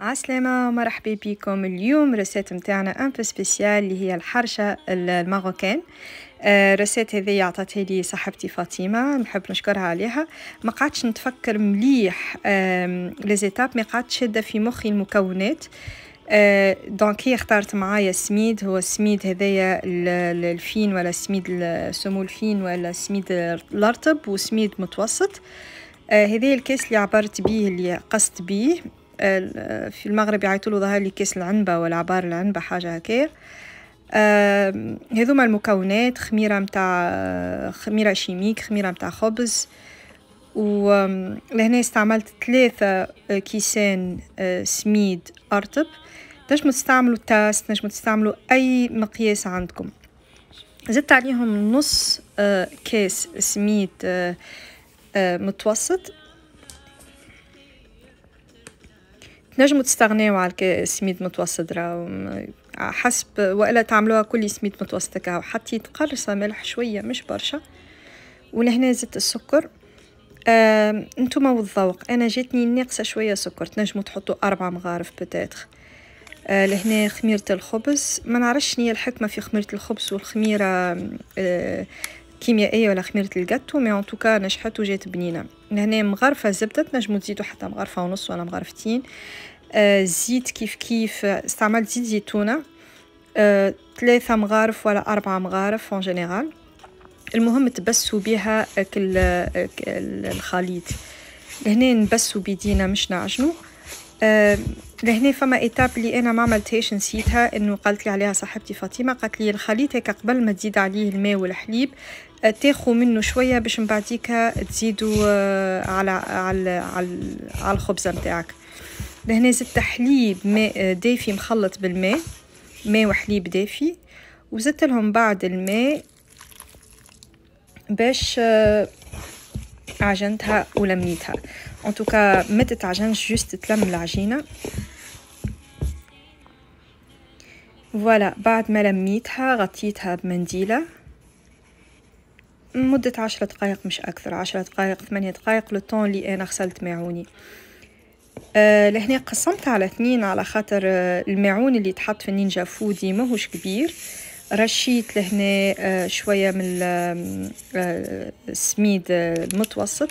عسلامة ومرحبا بكم اليوم رسات متاعنا انف سبيسيال اللي هي الحرشة الماروكان آه، رسات هذه عطاتها لي صاحبتي فاطمه نحب نشكرها عليها ما قعدتش نتفكر مليح لزيتاب ما قعدتش شاده في مخي المكونات دونك آه، هي اختارت معايا سميد هو السميد هذايا الفين ولا السميد سمو الفين ولا السميد الارطب وسميد متوسط أه الكاس اللي عبرت بيه اللي قصت بيه في المغرب يعيطولو ظهر لي كيس العنبه ولا عبار العنبه حاجه هكايا هذوما المكونات خميره متاع خميره شيميك خميره متاع خبز ولهنا استعملت ثلاثة آه، كيسان آه، سميد أرطب تنجمو تستعملوا تاس تنجمو تستعملوا أي مقياس عندكم زدت عليهم نص آه، كاس سميد متوسط تنجموا تستغناو على السميد متوسط راه حسب والا تعملوها كل سميد متوسط كاو حتى قرصه ملح شويه مش برشا ولهنا زدت السكر انتم نتوما والذوق انا جاتني ناقصه شويه سكر تنجموا تحطوا اربع مغارف بتاتخ آه، لهنا خميره الخبز ما نعرفش شنو الحكمه في خميره الخبز والخميره آه، كيميائيه ولا خميره الجاتو مي ان توكا نجحت وجات بنينه لهنا مغرفه زبده نجمو تزيدو حتى مغرفه ونص ولا مغرفتين آه، زيت كيف كيف استعملت زيت زيتونة ثلاثة آه، مغارف ولا أربعة مغارف في جنرال المهم تبسوا بها آه، الخليط لهنا نبسوا بيدينا مش نعجنو لهنا فما ايتاب اللي انا ما عملتهاش نسيتها انه قالت لي عليها صاحبتي فاطمه قالت لي الخليط هيك قبل ما تزيد عليه الماء والحليب تاخو منه شويه باش من بعديك تزيدوا على على على, على الخبزه نتاعك لهنا زدت حليب ماء آه، دافي مخلط بالماء ماء وحليب دافي وزدت لهم بعض الماء باش آه، عجنتها ولميتها ان توكا ما تتعجنش جوست تلم العجينه فوالا بعد ما لميتها غطيتها بمنديله مدة عشرة دقائق مش أكثر عشرة دقائق ثمانية دقائق لو اللي أنا غسلت معوني آه، لهنا قسمتها على اثنين على خاطر آه الماعون اللي يتحط في النينجا فودي ماهوش كبير رشيت لهنا آه، شوية من السميد آه، المتوسط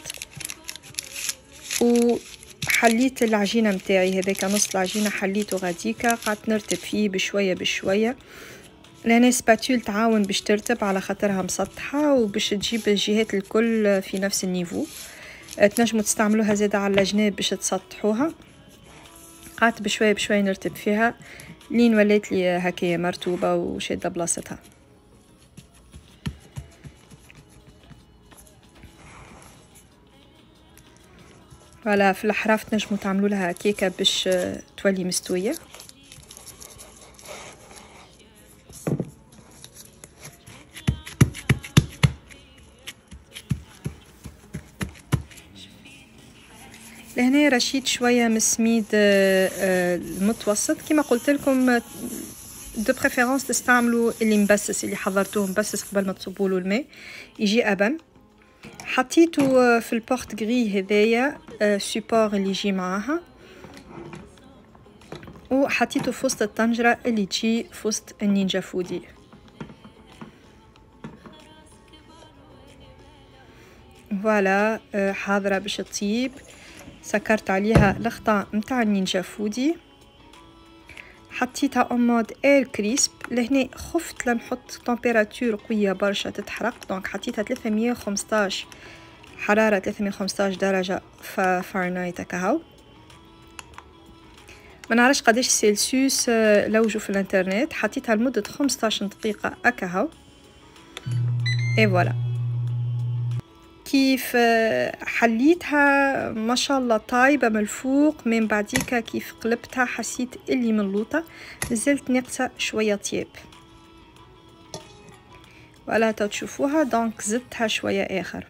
وحليت العجينة متاعي هذاك نص العجينة حليته غاديكا قعدت نرتب فيه بشوية بشوية لهنا سباتول تعاون باش ترتب على خاطرها مسطحة وباش تجيب الجهات الكل في نفس النيفو إيه، تنجموا تستعملوها زاده على الجناب باش تسطحوها قعدت بشويه بشويه نرتب فيها لين وليت لي هكاية مرتوبه وشاده بلاصتها فوالا في الحراف تنجمو تعملوا لها كيكه باش تولي مستويه لهنا رشيت شويه مسميد آه، آه، المتوسط كما قلت لكم دو بريفيرونس تستعملوا اللي مبسس اللي حضرتوه مبسس قبل ما تصبوا له الماء يجي ابن حطيته آه، في البورت غري هذايا سوبور اللي يجي معاها وحطيته في وسط الطنجره اللي تجي في وسط النينجا فودي فوالا حاضره باش تطيب سكرت عليها الخطا متاع النينجا فودي حطيتها اون مود اير كريسب لهنا خفت لنحط تمبيراتور قويه برشا تتحرق دونك حطيتها 315 حراره 315 درجه فارنهايت هكاهو ما نعرفش قداش سيلسيوس آه، لوجو في الانترنت حطيتها لمده 15 دقيقه هكاهو اي فوالا كيف آه، حليتها ما شاء الله طايبه من الفوق من بعديك كيف قلبتها حسيت اللي منلوطه مازالت ناقصه شويه طياب ولا تشوفوها دونك زدتها شويه اخر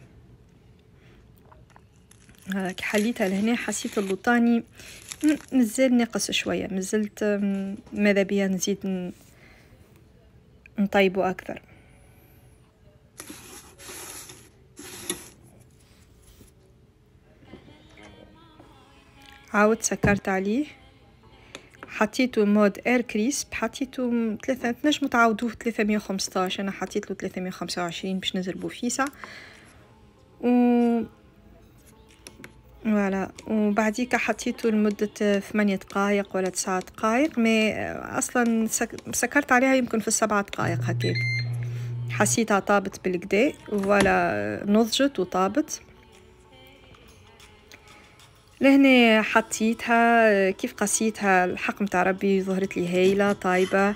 هاك حليتها لهنا حسيت اللوطاني مازال ناقص شويه مازلت ماذا بيا نزيد نطيبو اكثر عاود سكرت عليه حطيته مود اير كريسب حطيته ثلاثة تنجمو تعاودوه وخمسطاش انا حطيت له وعشرين باش نزربو فيسع و فوالا وبعديك حطيته لمدة ثمانية دقائق ولا تسعة دقائق مي اصلا سكرت عليها يمكن في السبعة دقائق هكاك حسيتها طابت بالكدا فوالا نضجت وطابت لهنا حطيتها كيف قسيتها الحق متاع ربي ظهرت لي هايله طايبه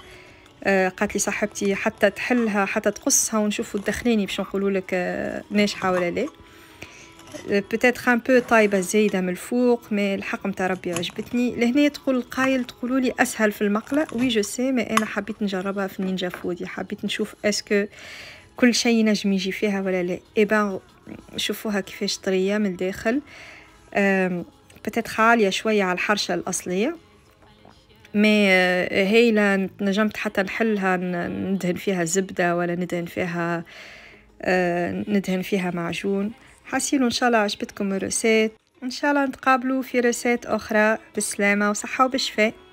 آه، قالت لي صاحبتي حتى تحلها حتى تقصها ونشوفوا الدخلاني باش نقولوا لك آه، ناجحه ولا لا بتات ان بو طايبه زايده من الفوق مي الحق متاع ربي عجبتني لهنا تقول القايل تقولوا لي اسهل في المقله وي جو سي مي انا حبيت نجربها في النينجا فودي حبيت نشوف اسكو كل شيء نجم يجي فيها ولا لا اي eh شوفوها كيفاش طريه من الداخل بتت عالية شوية على الحرشة الأصلية مي euh, هي لا نجمت حتى نحلها ندهن فيها زبدة ولا ندهن فيها آه، ندهن فيها معجون حاسين إن شاء الله عجبتكم الرسات إن شاء الله نتقابلوا في رسات أخرى بالسلامة وصحة وبشفاء